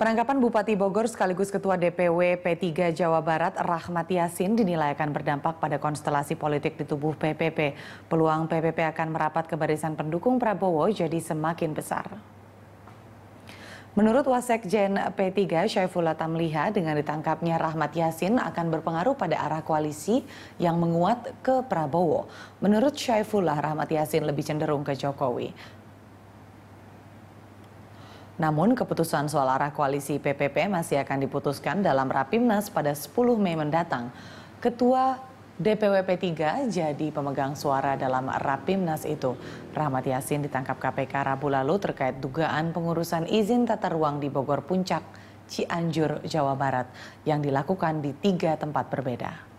Penangkapan Bupati Bogor sekaligus Ketua DPW P3 Jawa Barat Rahmat Yasin dinilai akan berdampak pada konstelasi politik di tubuh PPP. Peluang PPP akan merapat ke barisan pendukung Prabowo jadi semakin besar. Menurut Wasekjen P3 Syaifullah Tamliha, dengan ditangkapnya Rahmat Yasin akan berpengaruh pada arah koalisi yang menguat ke Prabowo. Menurut Syaifullah, Rahmat Yasin lebih cenderung ke Jokowi. Namun keputusan soal arah koalisi PPP masih akan diputuskan dalam Rapimnas pada 10 Mei mendatang. Ketua DPW P3 jadi pemegang suara dalam Rapimnas itu. Rahmat Yasin ditangkap KPK Rabu lalu terkait dugaan pengurusan izin tata ruang di Bogor Puncak, Cianjur, Jawa Barat yang dilakukan di tiga tempat berbeda.